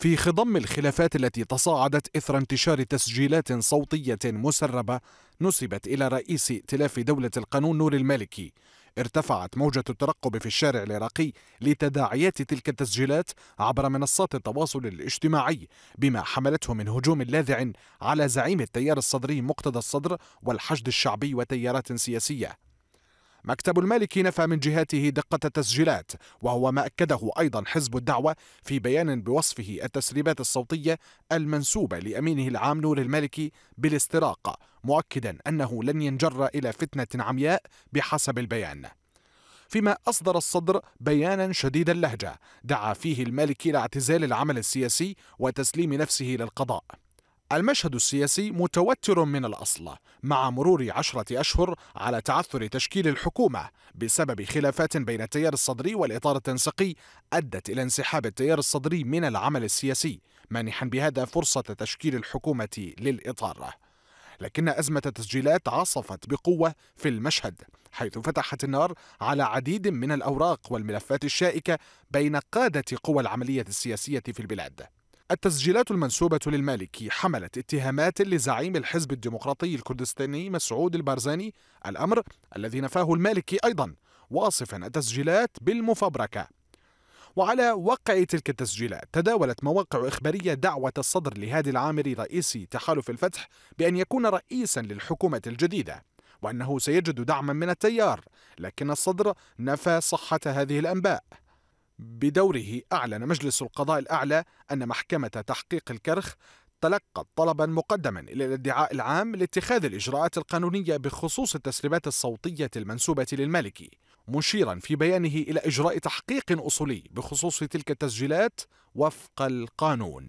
في خضم الخلافات التي تصاعدت إثر انتشار تسجيلات صوتية مسربة نسبت إلى رئيس ائتلاف دولة القانون نور المالكي ارتفعت موجة الترقب في الشارع العراقي لتداعيات تلك التسجيلات عبر منصات التواصل الاجتماعي بما حملته من هجوم لاذع على زعيم التيار الصدري مقتدى الصدر والحشد الشعبي وتيارات سياسية مكتب المالكي نفى من جهاته دقة التسجيلات وهو ما أكده أيضا حزب الدعوة في بيان بوصفه التسريبات الصوتية المنسوبة لأمينه العام نور المالكي بالاستراقة مؤكدا أنه لن ينجر إلى فتنة عمياء بحسب البيان فيما أصدر الصدر بيانا شديد اللهجة دعا فيه المالكي إلى اعتزال العمل السياسي وتسليم نفسه للقضاء المشهد السياسي متوتر من الأصل مع مرور عشرة أشهر على تعثر تشكيل الحكومة بسبب خلافات بين التيار الصدري والإطار التنسيقي أدت إلى انسحاب التيار الصدري من العمل السياسي مانحا بهذا فرصة تشكيل الحكومة للإطار لكن أزمة التسجيلات عصفت بقوة في المشهد حيث فتحت النار على عديد من الأوراق والملفات الشائكة بين قادة قوى العملية السياسية في البلاد التسجيلات المنسوبة للمالكي حملت اتهامات لزعيم الحزب الديمقراطي الكردستاني مسعود البارزاني الأمر الذي نفاه المالكي أيضا واصفا التسجيلات بالمفبركة وعلى وقع تلك التسجيلات تداولت مواقع إخبارية دعوة الصدر لهادي العامري رئيس تحالف الفتح بأن يكون رئيسا للحكومة الجديدة وأنه سيجد دعما من التيار لكن الصدر نفى صحة هذه الأنباء بدوره أعلن مجلس القضاء الأعلى أن محكمة تحقيق الكرخ تلقت طلبا مقدما الى الادعاء العام لاتخاذ الاجراءات القانونيه بخصوص التسريبات الصوتيه المنسوبه للملكي مشيرا في بيانه الى اجراء تحقيق اصولي بخصوص تلك التسجيلات وفق القانون